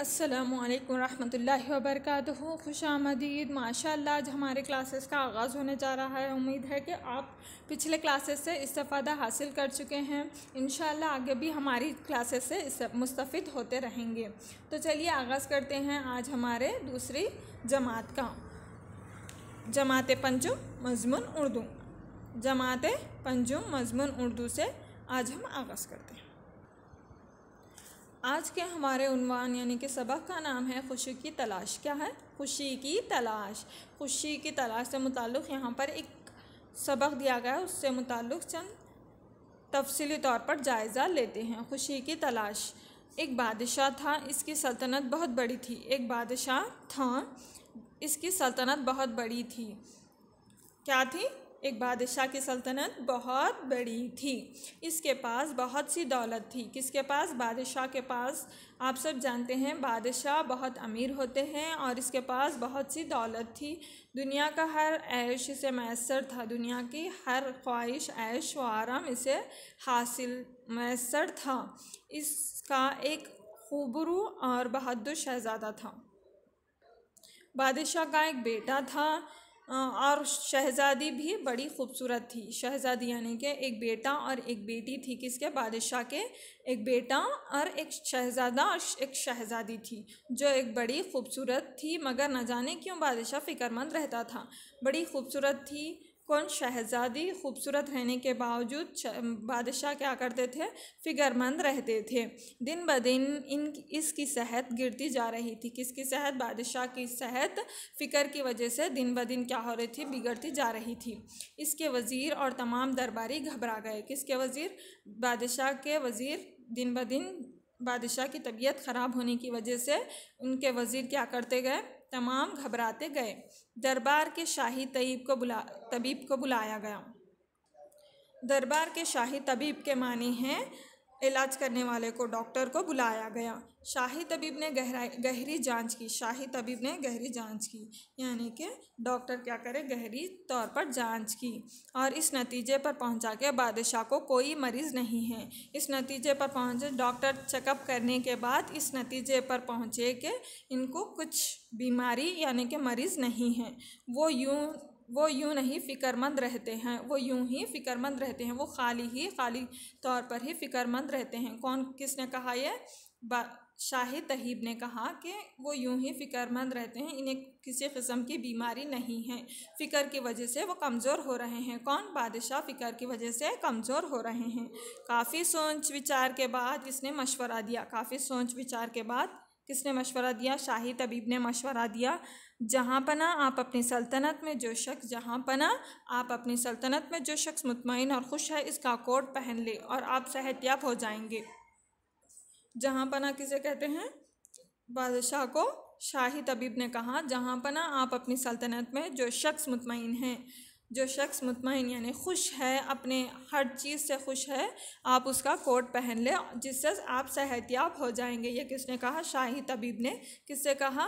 असलकम वरहमल वर्क खुश आमदीद माशा आज हमारे क्लासेस का आगाज़ होने जा रहा है उम्मीद है कि आप पिछले क्लासेस से इस्तफ़ादा हासिल कर चुके हैं इन आगे भी हमारी क्लासेस से मुस्तफ़ होते रहेंगे तो चलिए आगाज़ करते हैं आज हमारे दूसरी जमात का जमात पंजुम मजमून उर्दू जमात पंजुम मजमून उर्दू से आज हम आगाज़ करते हैं आज के हमारे उनवान यानी कि सबक का नाम है खुशी की तलाश क्या है खुशी की तलाश खुशी की तलाश से मुतक़ यहाँ पर एक सबक दिया गया है उससे मुतक़ चंद तफसली तौर पर जायज़ा लेते हैं खुशी की तलाश एक बादशाह था इसकी सल्तनत बहुत बड़ी थी एक बादशाह था इसकी सल्तनत बहुत बड़ी थी क्या थी एक बादशाह की सल्तनत बहुत बड़ी थी इसके पास बहुत सी दौलत थी किसके पास बादशाह के पास आप सब जानते हैं बादशाह बहुत अमीर होते हैं और इसके पास बहुत सी दौलत थी दुनिया का हर ऐश इसे मैसर था दुनिया की हर ख्वाहिश ऐश व आराम इसे हासिल मैसर था इसका एक खूबरू और बहादुर शहज़ादा था बादशाह का एक बेटा था और शहज़ादी भी बड़ी खूबसूरत थी शहज़ादी यानी कि एक बेटा और एक बेटी थी किसके बादशाह के एक बेटा और एक शहज़ादा और एक शहज़ादी थी जो एक बड़ी खूबसूरत थी मगर न जाने क्यों बादशाह फ़िक्रमंद रहता था बड़ी खूबसूरत थी कौन शहजादी खूबसूरत रहने के बावजूद बादशाह क्या करते थे फिगरमंद रहते थे दिन ब दिन इन इसकी सेहत गिरती जा रही थी किसकी सेहत बादशाह की सेहत फ़िक्र की वजह से दिन ब दिन क्या हो रही थी बिगड़ती जा रही थी इसके वज़ीर और तमाम दरबारी घबरा गए किसके वज़ीर बादशाह के वज़ीर दिन ब दिन बादशाह की तबीयत ख़राब होने की वजह से उनके वज़ीर क्या करते गए तमाम घबराते गए दरबार के शाही तयब को बुला तबीब को बुलाया गया दरबार के शाही तबीब के मानी हैं इलाज करने वाले को डॉक्टर को बुलाया गया शाही तबीब ने गहराई गहरी जांच की शाही तबीब ने गहरी जांच की यानी कि डॉक्टर क्या करे गहरी तौर पर जांच की और इस नतीजे पर पहुंचा के बादशाह को कोई मरीज़ नहीं है इस नतीजे पर पहुंचे डॉक्टर चेकअप करने के बाद इस नतीजे पर पहुंचे कि इनको कुछ बीमारी यानी कि मरीज़ नहीं है वो यूँ वो यूँ नहीं फ़िक्रमंद रहते हैं वो यूँ ही फ़िक्रमंद रहते हैं वो खाली ही खाली तौर पर ही फ़िक्रमंद रहते हैं कौन किसने कहा यह शाह तहीब ने कहा कि वो यूं ही फ़िक्रमंद रहते हैं इन्हें किसी किस्म की बीमारी नहीं है फ़िक्र की वजह से वो कमज़ोर हो रहे हैं कौन बादशाह फ़िक्र की वजह से कमज़ोर हो रहे हैं काफ़ी सोच विचार के बाद इसने मशवरा दिया काफ़ी सोच विचार के बाद किसने मशवरा दिया शाही तबीब ने मशवरा दिया जहाँ पना आप अपनी सल्तनत में जो शख्स जहाँ पना आप अपनी सल्तनत में जो शख्स मुतमिन और खुश है इसका कोट पहन ले और आप सेहतियाब हो जाएंगे जहाँ पना किसे कहते हैं बादशाह को शाही तबीब ने कहा जहाँ पना आप अपनी सल्तनत में जो शख्स मुतमिन हैं जो शख्स मुतमिन यानी खुश है अपने हर चीज़ से खुश है आप उसका कोट पहन लें जिससे आप सेहतियाब हो जाएंगे ये किसने कहा शाही तबीब ने किससे कहा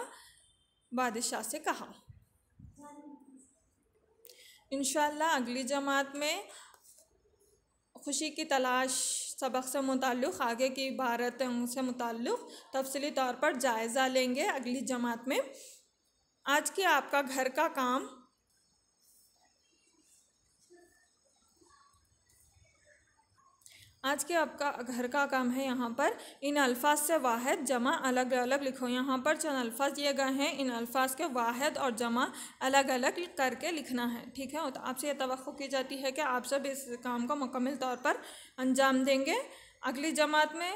बादशाह से कहा इन अगली जमात में खुशी की तलाश सबक से मुतक़ आगे की इबारतों से मुतक़ तफसली तौर पर जायज़ा लेंगे अगली जमात में आज के आपका घर का काम आज के आपका घर का काम है यहाँ पर इन अल्फाज से वाद जमा अलग अलग लिखो यहाँ पर चंद अल्फाज दिए गए हैं इन अल्फाज के वाद और जमा अलग अलग करके लिखना है ठीक है तो आपसे यह तो की जाती है कि आप सब इस काम को मुकम्मल तौर पर अंजाम देंगे अगली जमात में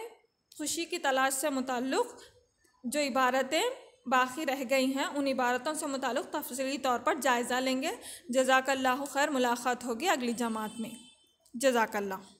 खुशी की तलाश से मुतक़ जो इबारतें बाकी रह गई हैं उन इबारतों से मुतल तफसली तौर पर जायज़ा लेंगे जजाकल्ला खैर मुलाकात होगी अगली जमात में जजाकल्ला